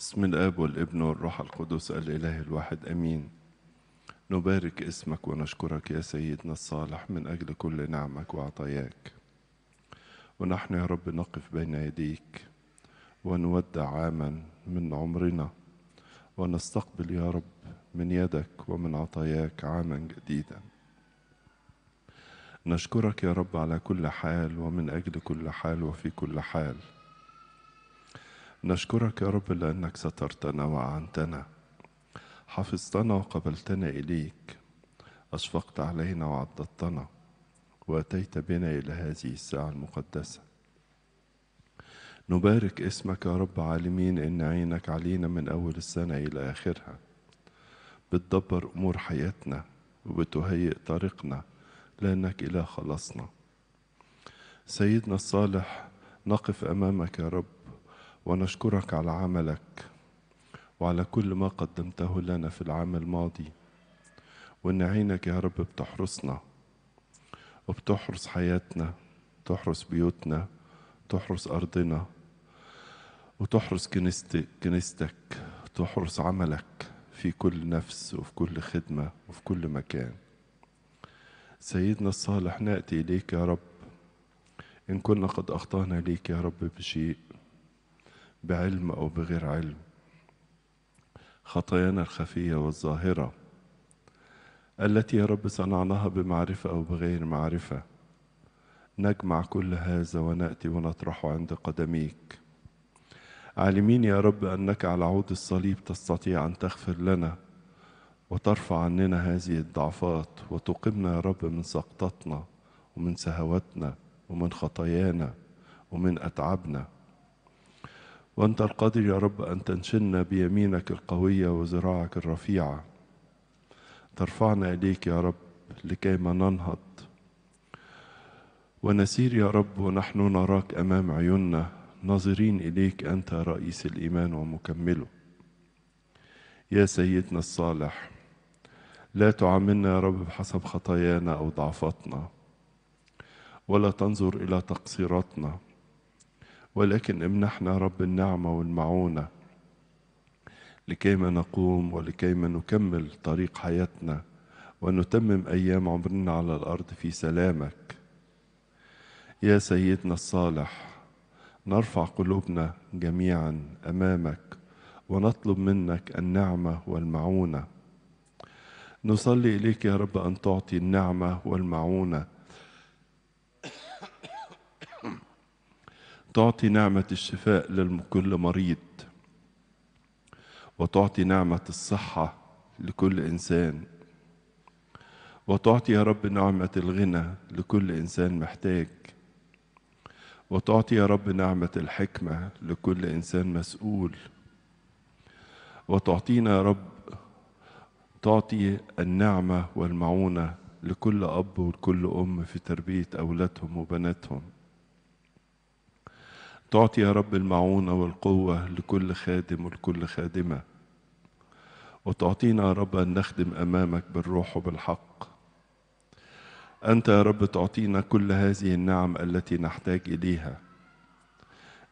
اسم الاب والابن والروح القدس الاله الواحد امين نبارك اسمك ونشكرك يا سيدنا الصالح من اجل كل نعمك وعطاياك ونحن يا رب نقف بين يديك ونودع عاما من عمرنا ونستقبل يا رب من يدك ومن عطاياك عاما جديدا نشكرك يا رب على كل حال ومن اجل كل حال وفي كل حال نشكرك يا رب لأنك سترتنا وعنتنا حفظتنا وقبلتنا إليك أشفقت علينا وعضدتنا وأتيت بنا إلى هذه الساعة المقدسة نبارك اسمك يا رب عالمين إن عينك علينا من أول السنة إلى آخرها بتدبر أمور حياتنا وبتهيئ طريقنا لأنك إله خلاصنا سيدنا الصالح نقف أمامك يا رب ونشكرك على عملك وعلى كل ما قدمته لنا في العام الماضي وان عينك يا رب بتحرسنا وبتحرس حياتنا تحرس بيوتنا تحرس ارضنا وتحرس كنيستك تحرس عملك في كل نفس وفي كل خدمه وفي كل مكان سيدنا الصالح ناتي اليك يا رب ان كنا قد اخطانا اليك يا رب بشيء بعلم أو بغير علم خطايانا الخفية والظاهرة التي يا رب صنعناها بمعرفة أو بغير معرفة نجمع كل هذا ونأتي ونطرحه عند قدميك عالمين يا رب أنك على عود الصليب تستطيع أن تغفر لنا وترفع عننا هذه الضعفات وتقمنا يا رب من سقطتنا ومن سهواتنا ومن خطايانا ومن أتعابنا وأنت القادر يا رب أن تنشلنا بيمينك القوية وذراعك الرفيعة ترفعنا إليك يا رب لكيما ننهض ونسير يا رب ونحن نراك أمام عيوننا ناظرين إليك أنت رئيس الإيمان ومكمله يا سيدنا الصالح لا تعاملنا يا رب بحسب خطايانا أو ضعفاتنا ولا تنظر إلى تقصيراتنا ولكن امنحنا رب النعمة والمعونة لكيما نقوم ولكيما نكمل طريق حياتنا ونتمم أيام عمرنا على الأرض في سلامك يا سيدنا الصالح نرفع قلوبنا جميعا أمامك ونطلب منك النعمة والمعونة نصلي إليك يا رب أن تعطي النعمة والمعونة تعطي نعمة الشفاء لكل مريض وتعطي نعمة الصحة لكل إنسان وتعطي يا رب نعمة الغنى لكل إنسان محتاج وتعطي يا رب نعمة الحكمة لكل إنسان مسؤول وتعطينا يا رب تعطي النعمة والمعونة لكل أب ولكل أم في تربية أولادهم وبناتهم تعطي يا رب المعونة والقوة لكل خادم ولكل خادمة وتعطينا يا رب أن نخدم أمامك بالروح وبالحق أنت يا رب تعطينا كل هذه النعم التي نحتاج إليها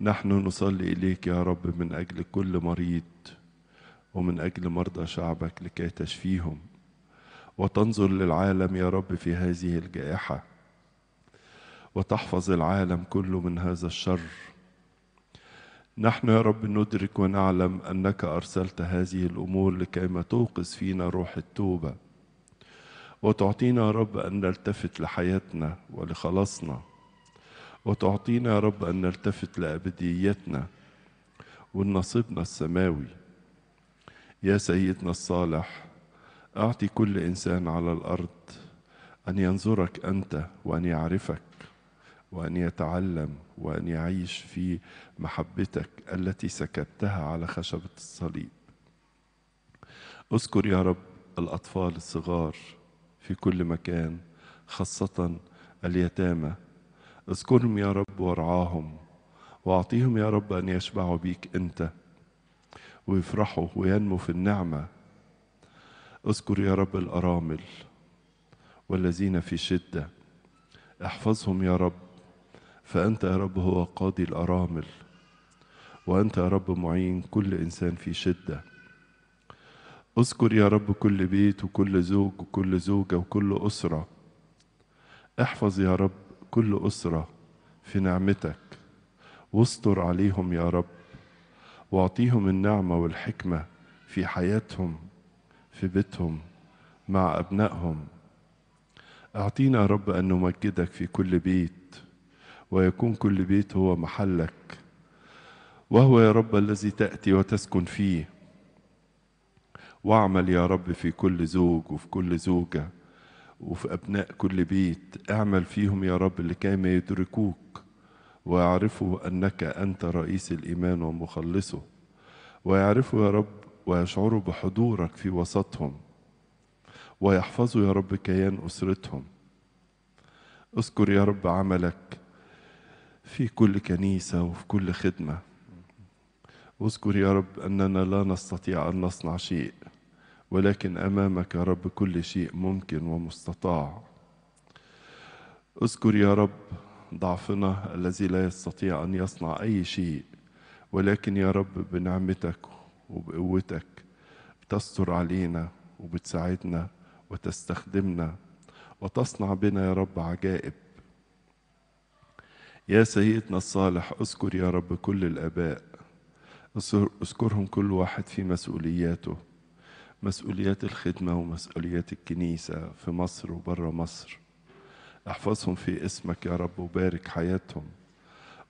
نحن نصلي إليك يا رب من أجل كل مريض ومن أجل مرضى شعبك لكي تشفيهم وتنظر للعالم يا رب في هذه الجائحة وتحفظ العالم كله من هذا الشر نحن يا رب ندرك ونعلم أنك أرسلت هذه الأمور لكيما توقظ فينا روح التوبة وتعطينا يا رب أن نلتفت لحياتنا ولخلاصنا وتعطينا يا رب أن نلتفت لأبديتنا ولنصيبنا السماوي يا سيدنا الصالح أعطي كل إنسان على الأرض أن ينظرك أنت وأن يعرفك وأن يتعلم وأن يعيش في محبتك التي سكبتها على خشبة الصليب اذكر يا رب الأطفال الصغار في كل مكان خاصة اليتامى اذكرهم يا رب وارعاهم واعطيهم يا رب ان يشبعوا بيك انت ويفرحوا وينموا في النعمه اذكر يا رب الارامل والذين في شده احفظهم يا رب فأنت يا رب هو قاضي الأرامل وأنت يا رب معين كل إنسان في شدة اذكر يا رب كل بيت وكل زوج وكل زوجة وكل أسرة احفظ يا رب كل أسرة في نعمتك واستر عليهم يا رب واعطيهم النعمة والحكمة في حياتهم في بيتهم مع أبنائهم اعطينا يا رب أن نمجدك في كل بيت ويكون كل بيت هو محلك وهو يا رب الذي تأتي وتسكن فيه واعمل يا رب في كل زوج وفي كل زوجة وفي أبناء كل بيت اعمل فيهم يا رب لكي ما يدركوك ويعرفوا أنك أنت رئيس الإيمان ومخلصه ويعرفوا يا رب ويشعروا بحضورك في وسطهم ويحفظوا يا رب كيان أسرتهم اذكر يا رب عملك في كل كنيسة وفي كل خدمة اذكر يا رب أننا لا نستطيع أن نصنع شيء ولكن أمامك يا رب كل شيء ممكن ومستطاع اذكر يا رب ضعفنا الذي لا يستطيع أن يصنع أي شيء ولكن يا رب بنعمتك وبقوتك بتستر علينا وبتساعدنا وتستخدمنا وتصنع بنا يا رب عجائب يا سيدنا الصالح اذكر يا رب كل الآباء اذكرهم كل واحد في مسؤولياته مسؤوليات الخدمة ومسؤوليات الكنيسة في مصر وبره مصر احفظهم في اسمك يا رب وبارك حياتهم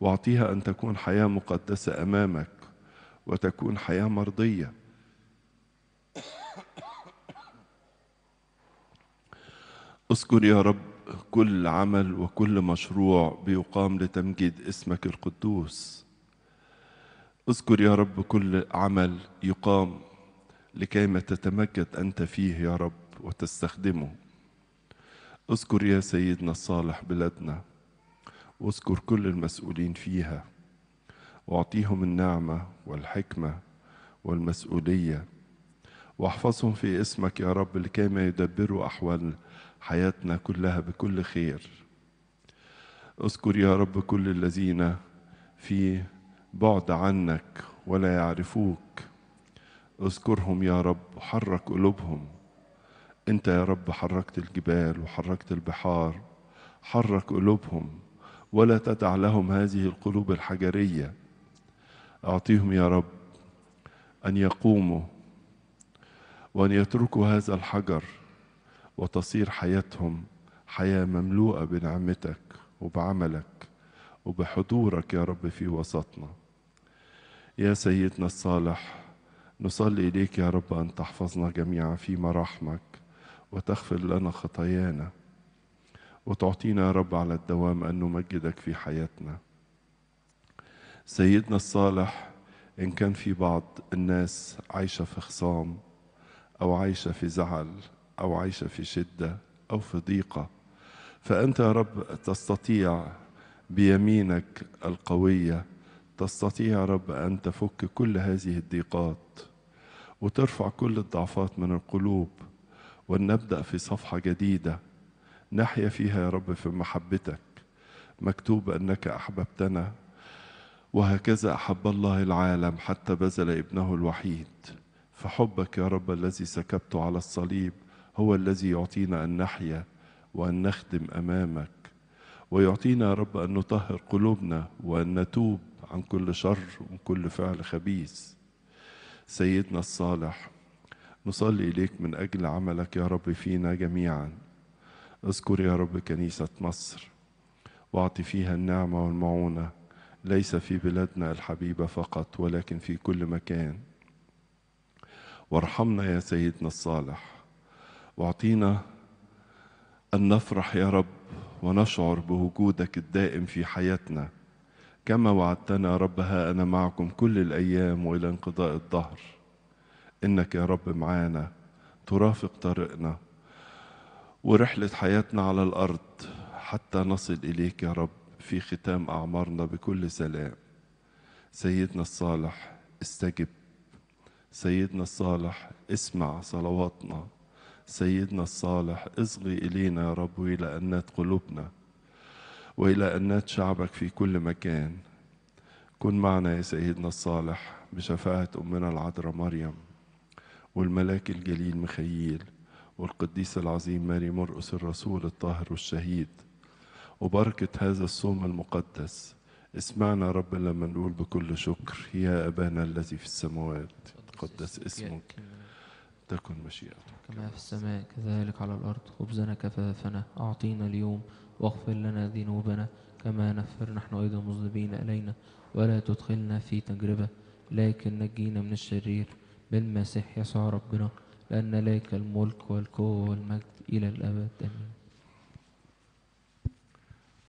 واعطيها أن تكون حياة مقدسة أمامك وتكون حياة مرضية اذكر يا رب كل عمل وكل مشروع بيقام لتمجيد اسمك القدوس اذكر يا رب كل عمل يقام لكيما تتمجد انت فيه يا رب وتستخدمه اذكر يا سيدنا الصالح بلادنا واذكر كل المسؤولين فيها واعطيهم النعمه والحكمه والمسؤوليه واحفظهم في اسمك يا رب لكي ما يدبروا أحوال حياتنا كلها بكل خير اذكر يا رب كل الذين في بعد عنك ولا يعرفوك اذكرهم يا رب وحرك قلوبهم انت يا رب حركت الجبال وحركت البحار حرك قلوبهم ولا تدع لهم هذه القلوب الحجريه اعطيهم يا رب ان يقوموا وأن يتركوا هذا الحجر وتصير حياتهم حياة مملوءة بنعمتك وبعملك وبحضورك يا رب في وسطنا يا سيدنا الصالح نصلي إليك يا رب أن تحفظنا جميعا في مراحمك وتغفر لنا خطايانا وتعطينا يا رب على الدوام أن نمجدك في حياتنا سيدنا الصالح إن كان في بعض الناس عايشة في خصام أو عايشة في زعل أو عايشة في شدة أو في ضيقة فأنت يا رب تستطيع بيمينك القوية تستطيع يا رب أن تفك كل هذه الضيقات وترفع كل الضعفات من القلوب ونبدأ في صفحة جديدة نحيا فيها يا رب في محبتك مكتوب أنك أحببتنا وهكذا أحب الله العالم حتى بذل ابنه الوحيد فحبك يا رب الذي سكبته على الصليب هو الذي يعطينا أن نحيا وأن نخدم أمامك ويعطينا يا رب أن نطهر قلوبنا وأن نتوب عن كل شر وكل كل فعل خبيث سيدنا الصالح نصلي إليك من أجل عملك يا رب فينا جميعا اذكر يا رب كنيسة مصر واعط فيها النعمة والمعونة ليس في بلادنا الحبيبة فقط ولكن في كل مكان وارحمنا يا سيدنا الصالح واعطينا أن نفرح يا رب ونشعر بوجودك الدائم في حياتنا كما وعدتنا يا رب ها أنا معكم كل الأيام وإلى انقضاء الدهر إنك يا رب معانا ترافق طريقنا ورحلة حياتنا على الأرض حتى نصل إليك يا رب في ختام أعمارنا بكل سلام سيدنا الصالح استجب سيدنا الصالح اسمع صلواتنا سيدنا الصالح اصغي إلينا يا رب وإلى أنات قلوبنا وإلى أنات شعبك في كل مكان كن معنا يا سيدنا الصالح بشفاعة أمنا العذراء مريم والملاك الجليل مخييل والقديس العظيم ماري مرقس الرسول الطاهر والشهيد وبركة هذا الصوم المقدس اسمعنا رب لما نقول بكل شكر يا أبانا الذي في السماوات يتقدس اسمك تكن مشيئتك كما في السماء كذلك على الأرض خبزنا كفافنا أعطينا اليوم واغفر لنا ذنوبنا كما نغفر نحن أيضا مذنبين إلينا ولا تدخلنا في تجربة لكن نجينا من الشرير بالمسيح يسوع ربنا لأن لك الملك والقوة والمجد إلى الأبد آمين